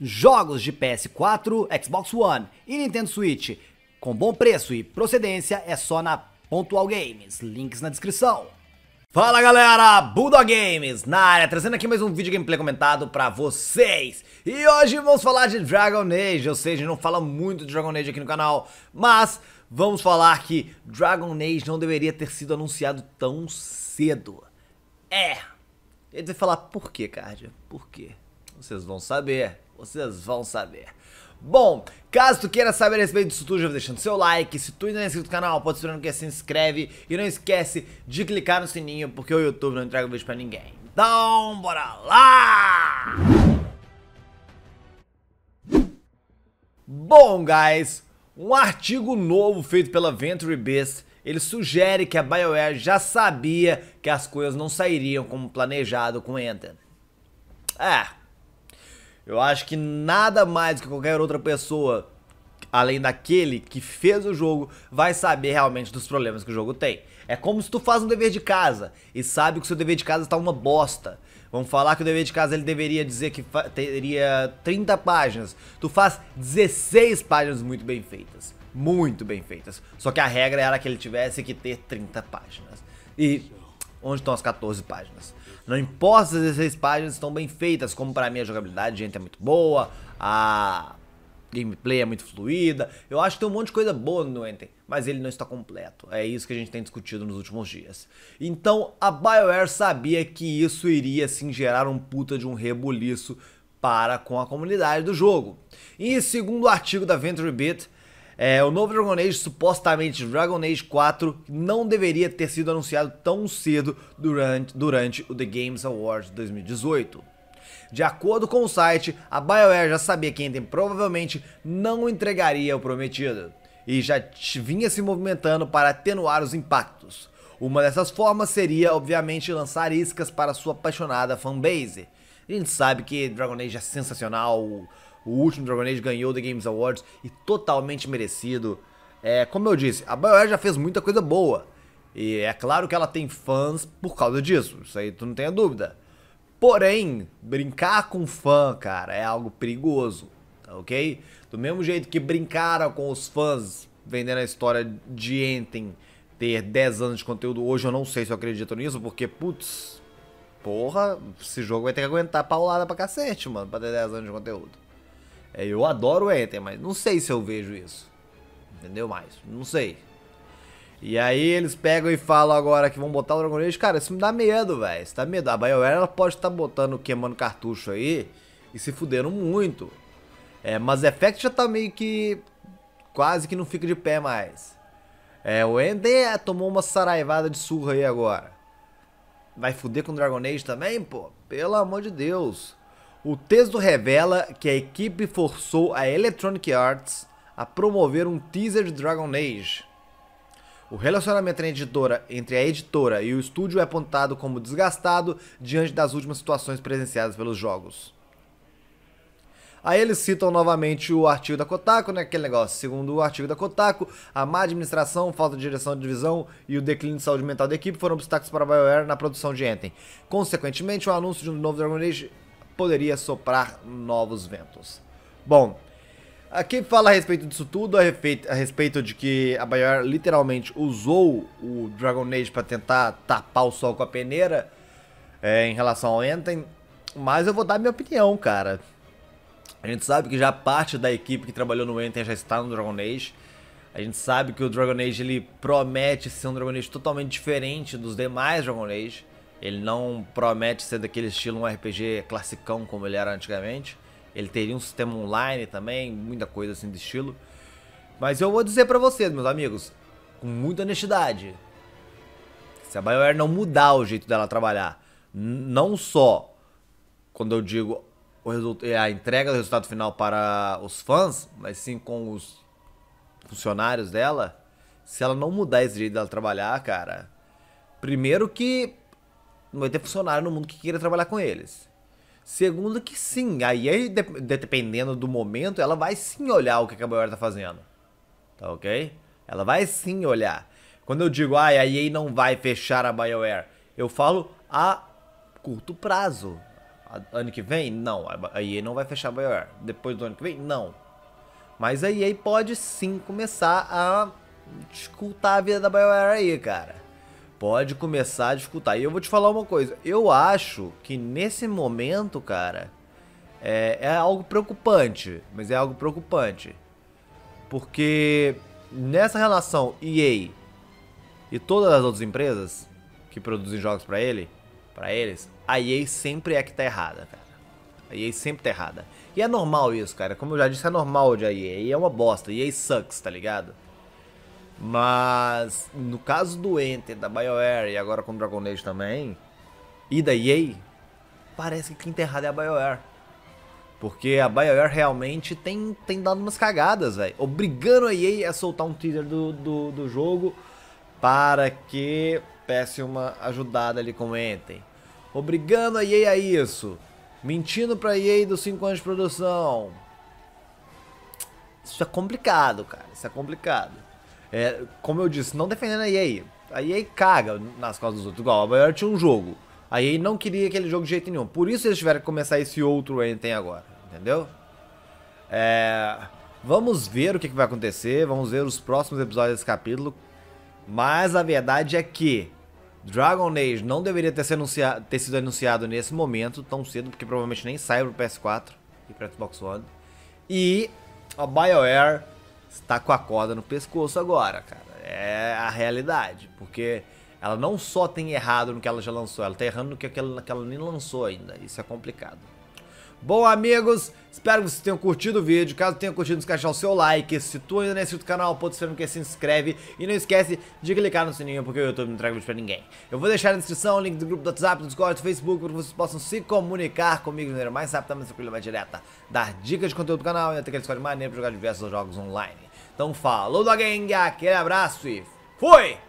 jogos de PS4, Xbox One e Nintendo Switch com bom preço e procedência é só na Pontual Games, links na descrição. Fala galera, Buda Games na área, trazendo aqui mais um vídeo gameplay comentado pra vocês. E hoje vamos falar de Dragon Age, ou seja, não fala muito de Dragon Age aqui no canal, mas vamos falar que Dragon Age não deveria ter sido anunciado tão cedo. É, ele vai falar por quê, Cardia, por quê? Vocês vão saber vocês vão saber. Bom, caso tu queira saber a respeito disso tudo, já vai deixando seu like. Se tu ainda não é inscrito no canal, pode esperar que se inscreve. E não esquece de clicar no sininho, porque o YouTube não entrega vídeo pra ninguém. Então, bora lá! Bom, guys, um artigo novo feito pela Venture Beast, ele sugere que a BioWare já sabia que as coisas não sairiam como planejado com Enter. É, eu acho que nada mais que qualquer outra pessoa, além daquele que fez o jogo, vai saber realmente dos problemas que o jogo tem. É como se tu faz um dever de casa e sabe que o seu dever de casa está uma bosta. Vamos falar que o dever de casa ele deveria dizer que teria 30 páginas. Tu faz 16 páginas muito bem feitas. Muito bem feitas. Só que a regra era que ele tivesse que ter 30 páginas. E onde estão as 14 páginas? Não importa se as 16 páginas estão bem feitas, como para mim a jogabilidade de gente é muito boa, a gameplay é muito fluida. Eu acho que tem um monte de coisa boa no Anthem, mas ele não está completo. É isso que a gente tem discutido nos últimos dias. Então a BioWare sabia que isso iria sim gerar um puta de um rebuliço para com a comunidade do jogo. E segundo o artigo da Beat é, o novo Dragon Age, supostamente Dragon Age 4, não deveria ter sido anunciado tão cedo durante, durante o The Games Awards 2018. De acordo com o site, a BioWare já sabia que Anthem provavelmente não entregaria o prometido, e já vinha se movimentando para atenuar os impactos. Uma dessas formas seria, obviamente, lançar iscas para sua apaixonada fanbase. A gente sabe que Dragon Age é sensacional, o último Dragon Age ganhou The Games Awards e totalmente merecido. É, como eu disse, a BioWare já fez muita coisa boa. E é claro que ela tem fãs por causa disso, isso aí tu não tenha dúvida. Porém, brincar com fã, cara, é algo perigoso, tá ok? Do mesmo jeito que brincaram com os fãs vendendo a história de Enten ter 10 anos de conteúdo, hoje eu não sei se eu acredito nisso, porque, putz, porra, esse jogo vai ter que aguentar paulada pra cacete, mano, pra ter 10 anos de conteúdo. É, eu adoro o Enter, mas não sei se eu vejo isso. Entendeu mais? Não sei. E aí eles pegam e falam agora que vão botar o Dragon Age. Cara, isso me dá medo, velho. Isso dá medo. A BioWare ela pode estar tá botando, queimando cartucho aí e se fuderam muito. É, Mass Effect já tá meio que quase que não fica de pé mais. É, o Ender tomou uma saraivada de surra aí agora. Vai fuder com o Dragon Age também, pô? Pelo amor de Deus. O texto revela que a equipe forçou a Electronic Arts a promover um teaser de Dragon Age. O relacionamento entre a editora e o estúdio é apontado como desgastado diante das últimas situações presenciadas pelos jogos. Aí eles citam novamente o artigo da Kotaku, né? Aquele negócio. Segundo o artigo da Kotaku, a má administração, falta de direção de divisão e o declínio de saúde mental da equipe foram obstáculos para a BioWare na produção de Anthem. Consequentemente, o anúncio de um novo Dragon Age poderia soprar novos ventos. Bom, Aqui fala a respeito disso tudo, a é respeito, a respeito de que a Bayer literalmente usou o Dragon Age para tentar tapar o sol com a peneira é, em relação ao Enten, mas eu vou dar minha opinião, cara. A gente sabe que já parte da equipe que trabalhou no Enten já está no Dragon Age. A gente sabe que o Dragon Age ele promete ser um Dragon Age totalmente diferente dos demais Dragon Age. Ele não promete ser daquele estilo um RPG classicão como ele era antigamente. Ele teria um sistema online também, muita coisa assim do estilo. Mas eu vou dizer para vocês, meus amigos, com muita honestidade, se a BioWare não mudar o jeito dela trabalhar, não só quando eu digo a entrega do resultado final para os fãs, mas sim com os funcionários dela, se ela não mudar esse jeito dela trabalhar, cara, primeiro que não vai ter funcionário no mundo que queira trabalhar com eles. Segundo que sim, aí dependendo do momento, ela vai sim olhar o que a Bioware tá fazendo. Tá ok? Ela vai sim olhar. Quando eu digo, ah, a EA não vai fechar a BioWare, eu falo a curto prazo. Ano que vem? Não. A EA não vai fechar a BioWare. Depois do ano que vem? Não. Mas a EA pode sim começar a escutar a vida da BioWare aí, cara pode começar a dificultar. E eu vou te falar uma coisa, eu acho que nesse momento, cara, é, é algo preocupante, mas é algo preocupante. Porque nessa relação EA e todas as outras empresas que produzem jogos para ele, para eles, a EA sempre é que tá errada, cara. A EA sempre tá errada. E é normal isso, cara. Como eu já disse, é normal de a EA. EA é uma bosta. EA sucks, tá ligado? Mas no caso do Enter, da BioWare e agora com o Dragon Age também, e da EA, parece que quem tá errado é a BioWare. Porque a BioWare realmente tem, tem dado umas cagadas, velho. Obrigando a EA a soltar um teaser do, do, do jogo para que peça uma ajudada ali com o Enter. Obrigando a EA a isso. Mentindo pra EA dos 5 anos de produção. Isso é complicado, cara. Isso é complicado. É, como eu disse, não defendendo a EA. A EA caga nas costas dos outros. Igual, a Bioware tinha um jogo. A EA não queria aquele jogo de jeito nenhum. Por isso eles tiveram que começar esse outro Anthem agora. Entendeu? É, vamos ver o que, vai acontecer. Vamos ver os próximos episódios desse capítulo. Mas a verdade é que Dragon Age não deveria ter, ter, sido anunciado nesse momento, tão cedo, porque provavelmente nem sai pro PS4 e pro Xbox One. E a BioWare está com a corda no pescoço agora, cara. É a realidade, porque ela não só tem errado no que ela já lançou, ela está errando no que ela, que ela nem lançou ainda. Isso é complicado. Bom, amigos, espero que vocês tenham curtido o vídeo. Caso tenha curtido, não esquece de deixar o seu like. Se tu ainda não é inscrito no canal, pode ser que se inscreve. E não esquece de clicar no sininho, porque o YouTube não traga vídeo pra ninguém. Eu vou deixar na descrição o link do grupo do WhatsApp, do Discord, do Facebook, para que vocês possam se comunicar comigo de maneira mais rápida, mais tranquila, mais direta. Dar dicas de conteúdo do canal e até que eles maneiro pra jogar diversos jogos online. Então, falou da gang, aquele abraço e fui!